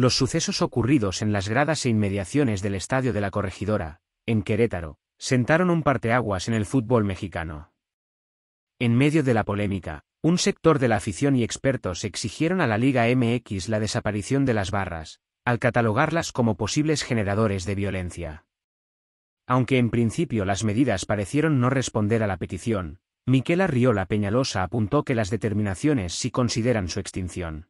Los sucesos ocurridos en las gradas e inmediaciones del Estadio de la Corregidora, en Querétaro, sentaron un parteaguas en el fútbol mexicano. En medio de la polémica, un sector de la afición y expertos exigieron a la Liga MX la desaparición de las barras, al catalogarlas como posibles generadores de violencia. Aunque en principio las medidas parecieron no responder a la petición, Miquela Arriola Peñalosa apuntó que las determinaciones sí consideran su extinción.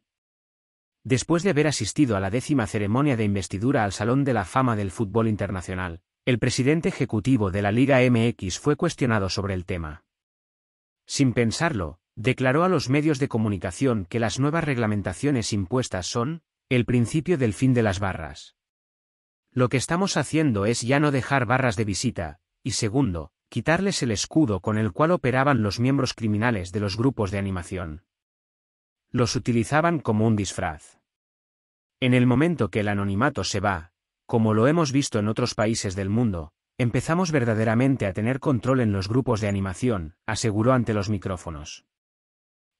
Después de haber asistido a la décima ceremonia de investidura al Salón de la Fama del Fútbol Internacional, el presidente ejecutivo de la Liga MX fue cuestionado sobre el tema. Sin pensarlo, declaró a los medios de comunicación que las nuevas reglamentaciones impuestas son, el principio del fin de las barras. Lo que estamos haciendo es ya no dejar barras de visita, y segundo, quitarles el escudo con el cual operaban los miembros criminales de los grupos de animación los utilizaban como un disfraz. En el momento que el anonimato se va, como lo hemos visto en otros países del mundo, empezamos verdaderamente a tener control en los grupos de animación, aseguró ante los micrófonos.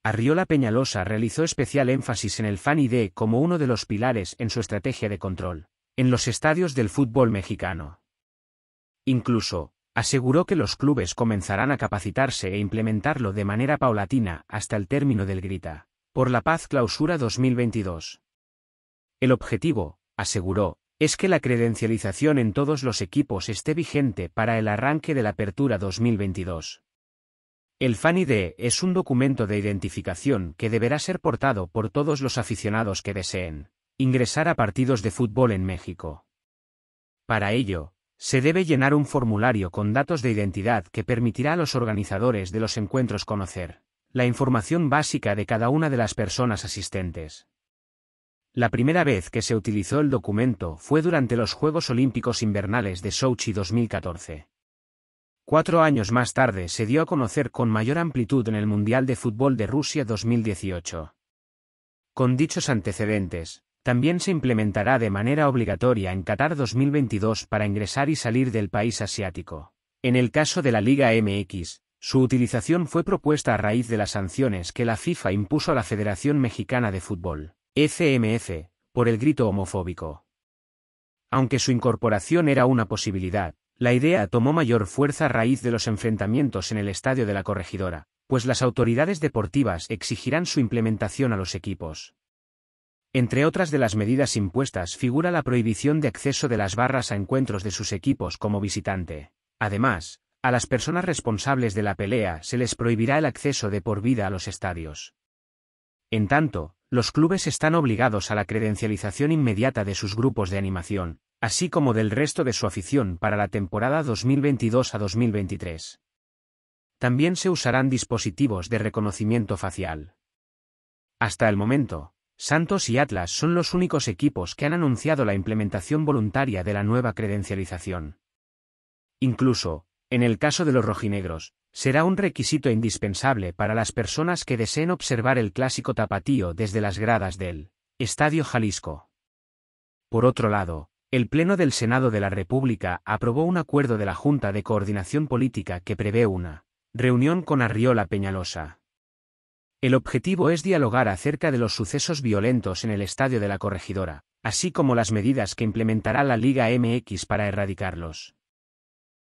Arriola Peñalosa realizó especial énfasis en el Fan ID como uno de los pilares en su estrategia de control, en los estadios del fútbol mexicano. Incluso, aseguró que los clubes comenzarán a capacitarse e implementarlo de manera paulatina hasta el término del grita por la Paz Clausura 2022. El objetivo, aseguró, es que la credencialización en todos los equipos esté vigente para el arranque de la Apertura 2022. El Fan es un documento de identificación que deberá ser portado por todos los aficionados que deseen ingresar a partidos de fútbol en México. Para ello, se debe llenar un formulario con datos de identidad que permitirá a los organizadores de los encuentros conocer la información básica de cada una de las personas asistentes. La primera vez que se utilizó el documento fue durante los Juegos Olímpicos Invernales de Sochi 2014. Cuatro años más tarde se dio a conocer con mayor amplitud en el Mundial de Fútbol de Rusia 2018. Con dichos antecedentes, también se implementará de manera obligatoria en Qatar 2022 para ingresar y salir del país asiático. En el caso de la Liga MX, su utilización fue propuesta a raíz de las sanciones que la FIFA impuso a la Federación Mexicana de Fútbol, FMF, por el grito homofóbico. Aunque su incorporación era una posibilidad, la idea tomó mayor fuerza a raíz de los enfrentamientos en el estadio de la corregidora, pues las autoridades deportivas exigirán su implementación a los equipos. Entre otras de las medidas impuestas figura la prohibición de acceso de las barras a encuentros de sus equipos como visitante. Además, a las personas responsables de la pelea se les prohibirá el acceso de por vida a los estadios. En tanto, los clubes están obligados a la credencialización inmediata de sus grupos de animación, así como del resto de su afición para la temporada 2022 a 2023. También se usarán dispositivos de reconocimiento facial. Hasta el momento, Santos y Atlas son los únicos equipos que han anunciado la implementación voluntaria de la nueva credencialización. Incluso, en el caso de los rojinegros, será un requisito indispensable para las personas que deseen observar el clásico tapatío desde las gradas del Estadio Jalisco. Por otro lado, el Pleno del Senado de la República aprobó un acuerdo de la Junta de Coordinación Política que prevé una reunión con Arriola Peñalosa. El objetivo es dialogar acerca de los sucesos violentos en el Estadio de la Corregidora, así como las medidas que implementará la Liga MX para erradicarlos.